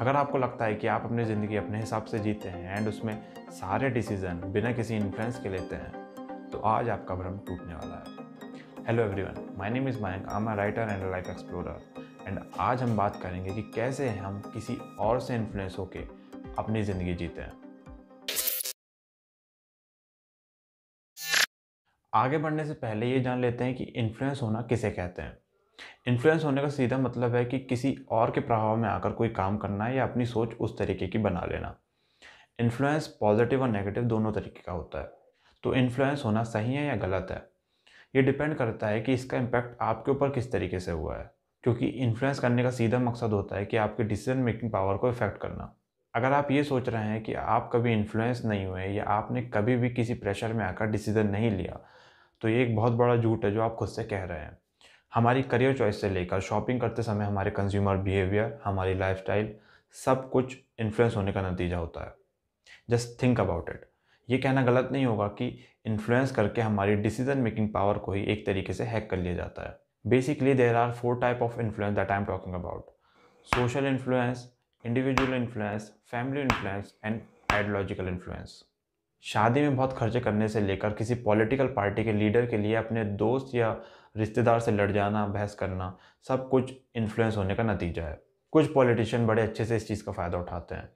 अगर आपको लगता है कि आप अपनी ज़िंदगी अपने हिसाब से जीते हैं एंड उसमें सारे डिसीजन बिना किसी इन्फ्लुएंस के लेते हैं तो आज आपका भ्रम टूटने वाला है hello everyone my name is Mayank I am writer and life explorer and आज हम बात करेंगे कि कैसे हम किसी और से इन्फ्लुएंस होकर अपनी ज़िंदगी जीते हैं आगे बढ़ने से पहले ये जान लेते हैं कि इन्फ्लुएंस होना किसे कहते हैं इन्फ्लुएंस होने का सीधा मतलब है कि किसी और के प्रभाव में आकर कोई काम करना या अपनी सोच उस तरीके की बना लेना इन्फ्लुएंस पॉजिटिव और नेगेटिव दोनों तरीके का होता है तो इन्फ्लुएंस होना सही है या गलत है ये डिपेंड करता है कि इसका इम्पैक्ट आपके ऊपर किस तरीके से हुआ है क्योंकि इन्फ्लुएंस करने का सीधा मकसद होता है कि आपके डिसीजन मेकिंग पावर को इफेक्ट करना अगर आप ये सोच रहे हैं कि आप कभी इन्फ्लुएंस नहीं हुए या आपने कभी भी किसी प्रेशर में आकर डिसीजन नहीं लिया तो ये एक बहुत बड़ा झूठ है जो आप खुद से कह रहे हैं हमारी करियर चॉइस से लेकर शॉपिंग करते समय हमारे कंज्यूमर बिहेवियर हमारी लाइफ सब कुछ इन्फ्लुएंस होने का नतीजा होता है जस्ट थिंक अबाउट इट ये कहना गलत नहीं होगा कि इन्फ्लुएंस करके हमारी डिसीजन मेकिंग पावर को ही एक तरीके से हैक कर लिया जाता है basically there are four type of influence that I am talking about social influence individual influence family influence and ideological influence शादी में बहुत खर्चे करने से लेकर किसी पॉलिटिकल पार्टी के लीडर के लिए अपने दोस्त या रिश्तेदार से लड़ जाना बहस करना सब कुछ इन्फ्लुएंस होने का नतीजा है कुछ पॉलिटिशियन बड़े अच्छे से इस चीज़ का फ़ायदा उठाते हैं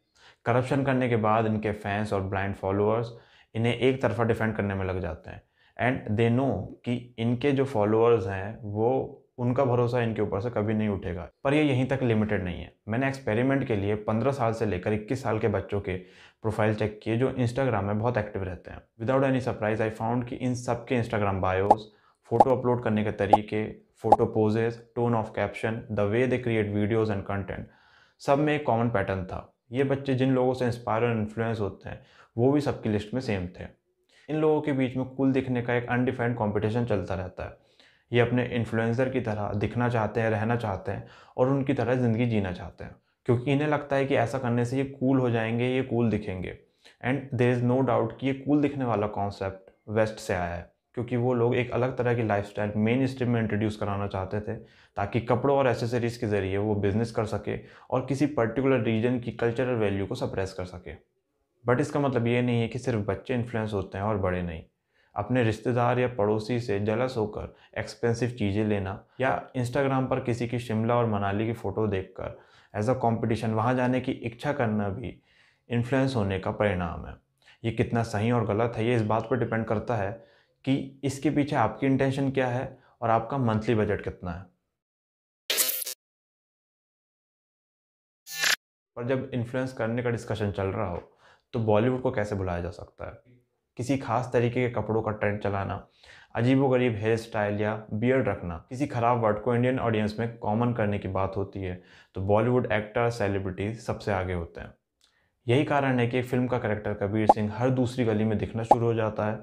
करप्शन करने के बाद इनके फैंस और ब्लाइंड फॉलोअर्स इन्हें एक तरफा डिफेंड करने में लग जाते हैं एंड दे नो कि इनके जो फॉलोअर्स हैं वो उनका भरोसा इनके ऊपर से कभी नहीं उठेगा पर ये यहीं तक लिमिटेड नहीं है मैंने एक्सपेरिमेंट के लिए 15 साल से लेकर 21 साल के बच्चों के प्रोफाइल चेक किए जो इंस्टाग्राम में बहुत एक्टिव रहते हैं without any surprise I found कि इन सब के इंस्टाग्राम बायोस फोटो अपलोड करने के तरीके photo poses tone of caption the way they create videos and content सब में एक कॉमन पैटर्न था ये बच्चे जिन लोगों से इंस्पायर और इन्फ्लुएंस होते हैं वो भी सबकी लिस्ट में सेम थे इन लोगों के बीच में कुल दिखने का एक अनडिफाइंड कॉम्पिटिशन चलता रहता है ये अपने इन्फ्लुएंसर की तरह दिखना चाहते हैं रहना चाहते हैं और उनकी तरह ज़िंदगी जीना चाहते हैं क्योंकि इन्हें लगता है कि ऐसा करने से ये कूल हो जाएंगे ये कूल दिखेंगे and there is no doubt कि ये कूल दिखने वाला कॉन्सेप्ट वेस्ट से आया है क्योंकि वो लोग एक अलग तरह की लाइफ स्टाइल मेन स्ट्रीम में इंट्रोड्यूस कराना चाहते थे ताकि कपड़ों और एसेसरीज़ के ज़रिए वो बिज़नेस कर सके और किसी पर्टिकुलर रीजन की कल्चरल वैल्यू को सप्रेस कर सके बट इसका मतलब ये नहीं है कि सिर्फ बच्चे इन्फ्लुएंस होते हैं और बड़े नहीं अपने रिश्तेदार या पड़ोसी से जलस होकर एक्सपेंसिव चीज़ें लेना या इंस्टाग्राम पर किसी की शिमला और मनाली की फ़ोटो देखकर एज अ कॉम्पिटिशन वहाँ जाने की इच्छा करना भी इन्फ्लुएंस होने का परिणाम है ये कितना सही और गलत है ये इस बात पर डिपेंड करता है कि इसके पीछे आपकी इंटेंशन क्या है और आपका मंथली बजट कितना है पर जब इन्फ्लुएंस करने का डिस्कशन चल रहा हो तो बॉलीवुड को कैसे बुलाया जा सकता है किसी खास तरीके के कपड़ों का ट्रेंड चलाना अजीबोगरीब हेयर स्टाइल या बियर्ड रखना किसी खराब वर्ड को इंडियन ऑडियंस में कॉमन करने की बात होती है तो बॉलीवुड एक्टर सेलिब्रिटीज सबसे आगे होते हैं यही कारण है कि फिल्म का करेक्टर कबीर सिंह हर दूसरी गली में दिखना शुरू हो जाता है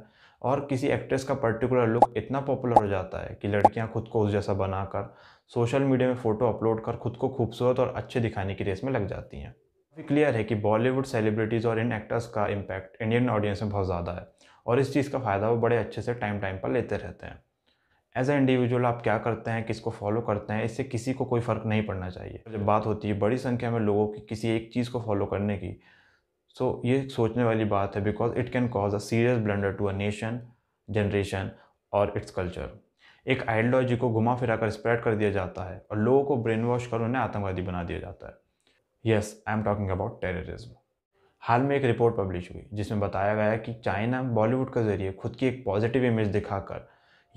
और किसी एक्ट्रेस का पर्टिकुलर लुक इतना पॉपुलर हो जाता है कि लड़कियां खुद को उस जैसा बनाकर सोशल मीडिया में फ़ोटो अपलोड कर खुद को खूबसूरत और अच्छे दिखाने की रेस में लग जाती हैं क्लियर है कि बॉलीवुड सेलिब्रिटीज़ और इन एक्टर्स का इम्पैक्ट इंडियन ऑडियंस में बहुत ज़्यादा है और इस चीज़ का फ़ायदा वो बड़े अच्छे से टाइम टाइम पर लेते रहते हैं एज ए इंडिविजुअल आप क्या करते हैं किसको फॉलो करते हैं इससे किसी को कोई फ़र्क नहीं पड़ना चाहिए जब बात होती है बड़ी संख्या में लोगों की किसी एक चीज़ को फॉलो करने की सो so, ये सोचने वाली बात है because it can cause a serious blender to a nation generation और इट्स कल्चर एक आइडियोलॉजी को घुमा फिरा कर स्प्रेड कर दिया जाता है और लोगों को ब्रेन वॉश कर उन्हें आतंकवादी बना दिया जाता है yes I am talking about terrorism हाल में एक रिपोर्ट पब्लिश हुई जिसमें बताया गया कि चाइना बॉलीवुड के जरिए खुद की एक पॉजिटिव इमेज दिखाकर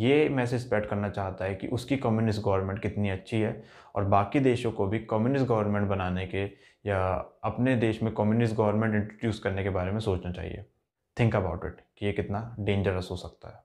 ये मैसेज स्प्रेड करना चाहता है कि उसकी कम्युनिस्ट गवर्नमेंट कितनी अच्छी है और बाकी देशों को भी कम्युनिस्ट गवर्नमेंट बनाने के या अपने देश में कम्युनिस्ट गवर्नमेंट इंट्रोड्यूस करने के बारे में सोचना चाहिए थिंक अबाउट इट कि ये कितना डेंजरस हो सकता है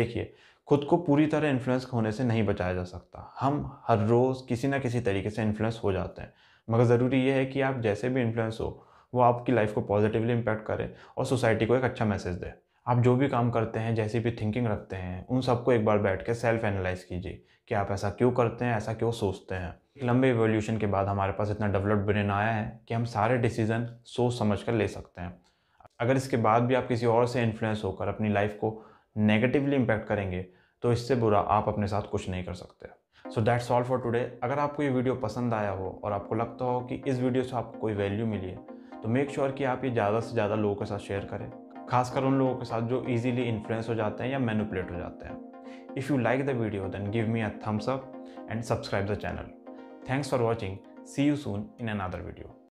देखिए खुद को पूरी तरह इन्फ्लुएंस होने से नहीं बचाया जा सकता हम हर रोज़ किसी ना किसी तरीके से इन्फ्लुएंस हो जाते हैं मगर ज़रूरी ये है कि आप जैसे भी इन्फ्लुएंस हो वो आपकी लाइफ को पॉजिटिवली इम्पैक्ट करे और सोसाइटी को एक अच्छा मैसेज दे आप जो भी काम करते हैं जैसी भी थिंकिंग रखते हैं उन सबको एक बार बैठ के सेल्फ एनालाइज कीजिए कि आप ऐसा क्यों करते हैं ऐसा क्यों सोचते हैं एक लंबे इवोल्यूशन के बाद हमारे पास इतना डेवलप्ड ब्रेन आया है कि हम सारे डिसीजन सोच समझ कर ले सकते हैं अगर इसके बाद भी आप किसी और से इन्फ्लुएंस होकर अपनी लाइफ को नेगेटिवली इम्पैक्ट करेंगे तो इससे बुरा आप अपने साथ कुछ नहीं कर सकते so that's all for today अगर आपको ये वीडियो पसंद आया हो और आपको लगता हो कि इस वीडियो से आपको कोई वैल्यू मिली है तो मेक श्योर sure कि आप ये ज़्यादा से ज़्यादा लोगों के साथ शेयर करें खासकर उन लोगों के साथ जो इजीली इन्फ्लुएंस हो जाते हैं या मैनुपलेट हो जाते हैं if you like the video then give me a thumbs up and subscribe the channel thanks for watching see you soon in another video